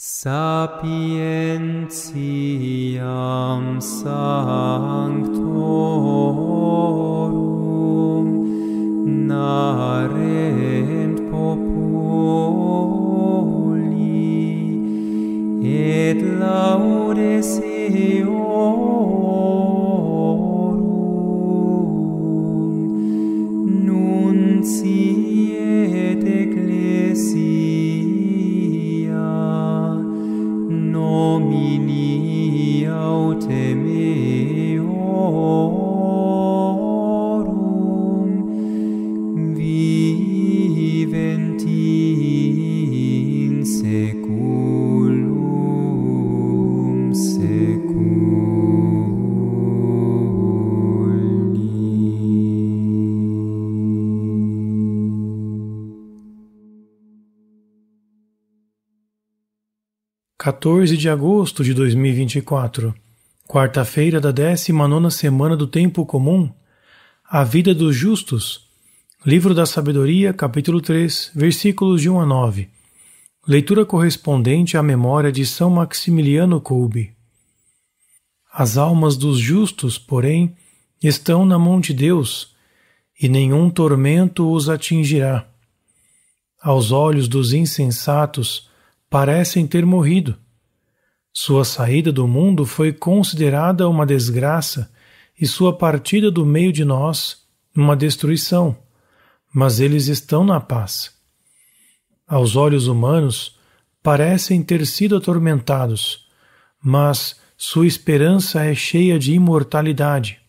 sapientiam sanctorum narent populi et laudes eo 14 de agosto de 2024, quarta-feira da 19 semana do Tempo Comum, A Vida dos Justos, Livro da Sabedoria, capítulo 3, versículos de 1 a 9. Leitura correspondente à memória de São Maximiliano Kolbe. As almas dos justos, porém, estão na mão de Deus, e nenhum tormento os atingirá. Aos olhos dos insensatos, parecem ter morrido. Sua saída do mundo foi considerada uma desgraça e sua partida do meio de nós uma destruição, mas eles estão na paz. Aos olhos humanos, parecem ter sido atormentados, mas sua esperança é cheia de imortalidade.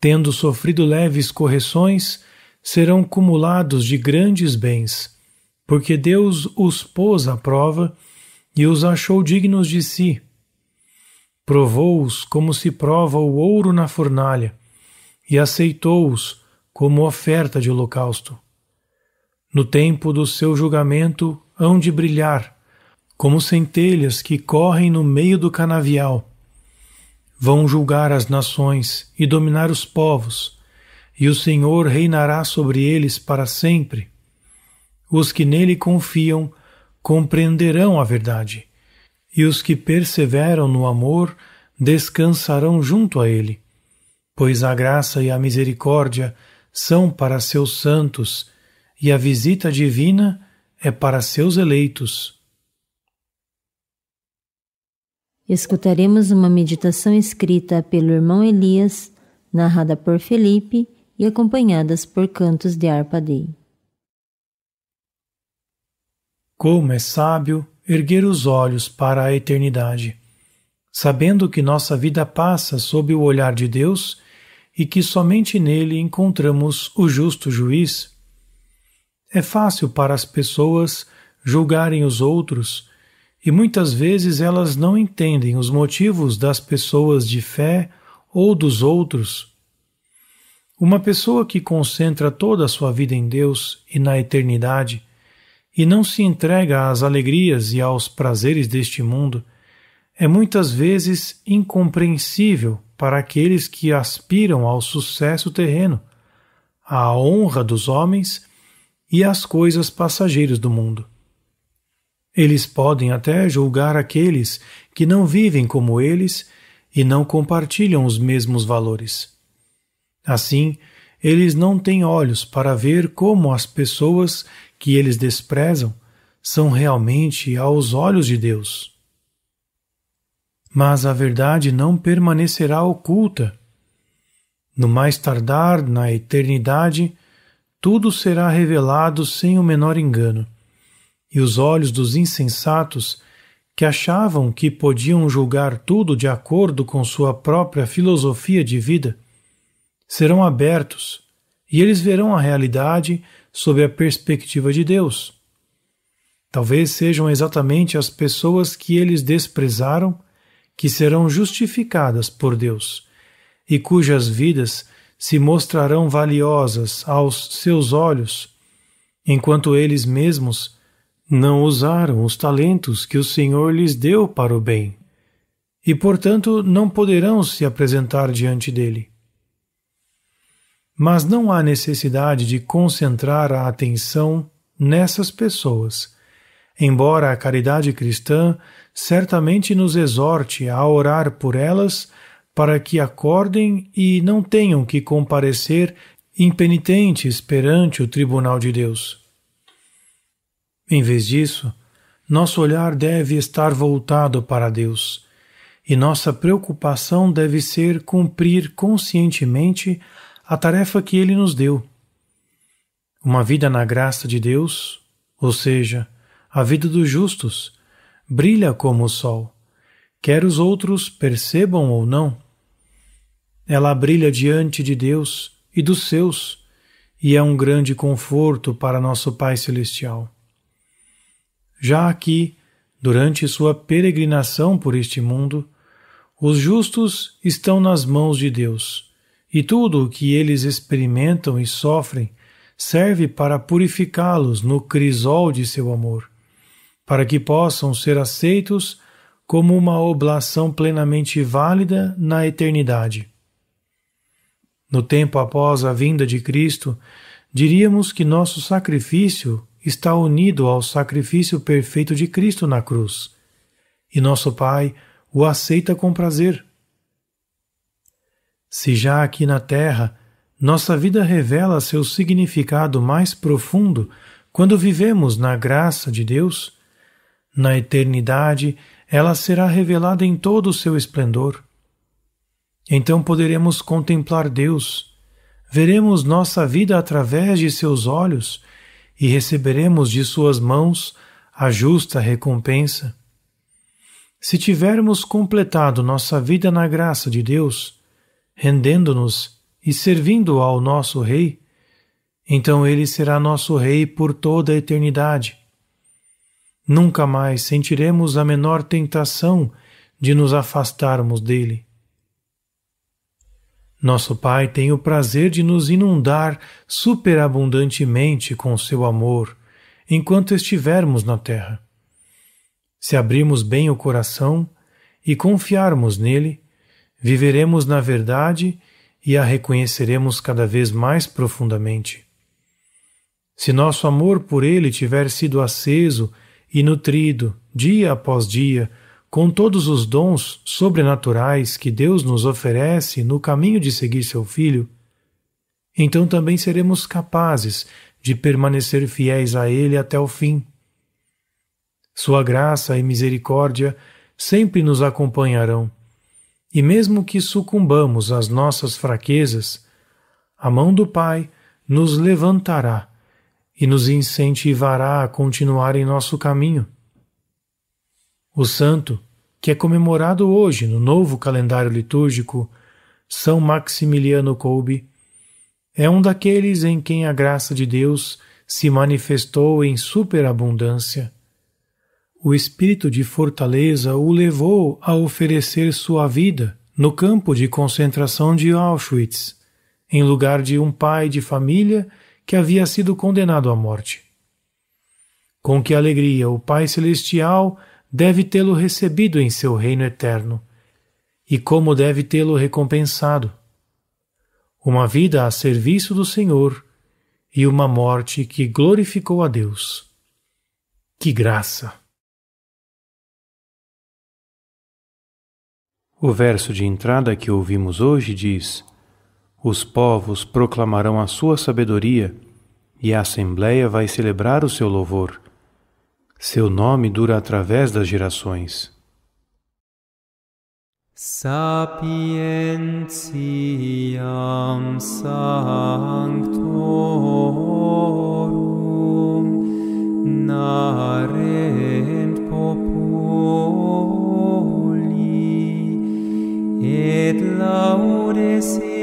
Tendo sofrido leves correções, serão cumulados de grandes bens porque Deus os pôs à prova e os achou dignos de si. Provou-os como se prova o ouro na fornalha, e aceitou-os como oferta de holocausto. No tempo do seu julgamento hão de brilhar, como centelhas que correm no meio do canavial. Vão julgar as nações e dominar os povos, e o Senhor reinará sobre eles para sempre. Os que nele confiam compreenderão a verdade, e os que perseveram no amor descansarão junto a ele. Pois a graça e a misericórdia são para seus santos, e a visita divina é para seus eleitos. Escutaremos uma meditação escrita pelo irmão Elias, narrada por Felipe e acompanhadas por cantos de Arpadei. Como é sábio erguer os olhos para a eternidade, sabendo que nossa vida passa sob o olhar de Deus e que somente nele encontramos o justo juiz. É fácil para as pessoas julgarem os outros e muitas vezes elas não entendem os motivos das pessoas de fé ou dos outros. Uma pessoa que concentra toda a sua vida em Deus e na eternidade e não se entrega às alegrias e aos prazeres deste mundo, é muitas vezes incompreensível para aqueles que aspiram ao sucesso terreno, à honra dos homens e às coisas passageiras do mundo. Eles podem até julgar aqueles que não vivem como eles e não compartilham os mesmos valores. Assim, eles não têm olhos para ver como as pessoas que eles desprezam são realmente aos olhos de Deus. Mas a verdade não permanecerá oculta. No mais tardar, na eternidade, tudo será revelado sem o menor engano, e os olhos dos insensatos, que achavam que podiam julgar tudo de acordo com sua própria filosofia de vida, serão abertos, e eles verão a realidade sob a perspectiva de Deus. Talvez sejam exatamente as pessoas que eles desprezaram que serão justificadas por Deus e cujas vidas se mostrarão valiosas aos seus olhos, enquanto eles mesmos não usaram os talentos que o Senhor lhes deu para o bem, e portanto não poderão se apresentar diante dele mas não há necessidade de concentrar a atenção nessas pessoas. Embora a caridade cristã certamente nos exorte a orar por elas para que acordem e não tenham que comparecer impenitentes perante o tribunal de Deus. Em vez disso, nosso olhar deve estar voltado para Deus, e nossa preocupação deve ser cumprir conscientemente a tarefa que Ele nos deu. Uma vida na graça de Deus, ou seja, a vida dos justos, brilha como o sol, quer os outros percebam ou não. Ela brilha diante de Deus e dos seus, e é um grande conforto para nosso Pai Celestial. Já aqui, durante sua peregrinação por este mundo, os justos estão nas mãos de Deus e tudo o que eles experimentam e sofrem serve para purificá-los no crisol de seu amor, para que possam ser aceitos como uma oblação plenamente válida na eternidade. No tempo após a vinda de Cristo, diríamos que nosso sacrifício está unido ao sacrifício perfeito de Cristo na cruz, e nosso Pai o aceita com prazer. Se já aqui na Terra nossa vida revela seu significado mais profundo quando vivemos na graça de Deus, na eternidade ela será revelada em todo o seu esplendor. Então poderemos contemplar Deus, veremos nossa vida através de seus olhos e receberemos de suas mãos a justa recompensa. Se tivermos completado nossa vida na graça de Deus, rendendo-nos e servindo ao nosso Rei, então ele será nosso Rei por toda a eternidade. Nunca mais sentiremos a menor tentação de nos afastarmos dele. Nosso Pai tem o prazer de nos inundar superabundantemente com seu amor enquanto estivermos na terra. Se abrirmos bem o coração e confiarmos nele, viveremos na verdade e a reconheceremos cada vez mais profundamente. Se nosso amor por Ele tiver sido aceso e nutrido, dia após dia, com todos os dons sobrenaturais que Deus nos oferece no caminho de seguir seu Filho, então também seremos capazes de permanecer fiéis a Ele até o fim. Sua graça e misericórdia sempre nos acompanharão e mesmo que sucumbamos às nossas fraquezas, a mão do Pai nos levantará e nos incentivará a continuar em nosso caminho. O santo, que é comemorado hoje no novo calendário litúrgico, São Maximiliano Kolbe, é um daqueles em quem a graça de Deus se manifestou em superabundância o espírito de fortaleza o levou a oferecer sua vida no campo de concentração de Auschwitz, em lugar de um pai de família que havia sido condenado à morte. Com que alegria o Pai Celestial deve tê-lo recebido em seu reino eterno, e como deve tê-lo recompensado. Uma vida a serviço do Senhor e uma morte que glorificou a Deus. Que graça! O verso de entrada que ouvimos hoje diz: Os povos proclamarão a sua sabedoria, e a Assembleia vai celebrar o seu louvor. Seu nome dura através das gerações. Sapientiam sanctum et laudes